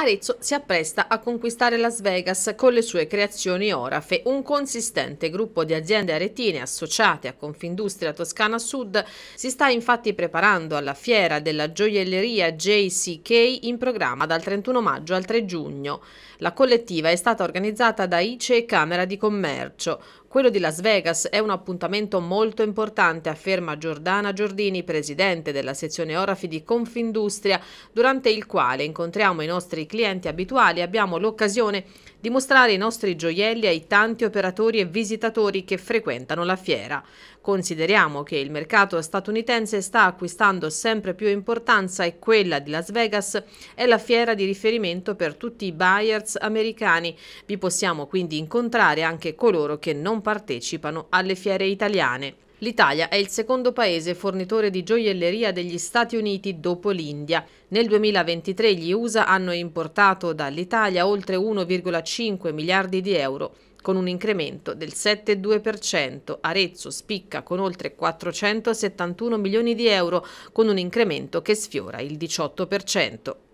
Arezzo si appresta a conquistare Las Vegas con le sue creazioni Orafe, un consistente gruppo di aziende aretine associate a Confindustria Toscana Sud si sta infatti preparando alla fiera della gioielleria JCK in programma dal 31 maggio al 3 giugno. La collettiva è stata organizzata da ICE e Camera di Commercio. Quello di Las Vegas è un appuntamento molto importante, afferma Giordana Giordini, presidente della sezione Orafi di Confindustria, durante il quale incontriamo i nostri clienti abituali e abbiamo l'occasione di mostrare i nostri gioielli ai tanti operatori e visitatori che frequentano la fiera. Consideriamo che il mercato statunitense sta acquistando sempre più importanza e quella di Las Vegas è la fiera di riferimento per tutti i buyers americani. Vi possiamo quindi incontrare anche coloro che non non partecipano alle fiere italiane. L'Italia è il secondo paese fornitore di gioielleria degli Stati Uniti dopo l'India. Nel 2023 gli USA hanno importato dall'Italia oltre 1,5 miliardi di euro, con un incremento del 7,2%. Arezzo spicca con oltre 471 milioni di euro, con un incremento che sfiora il 18%.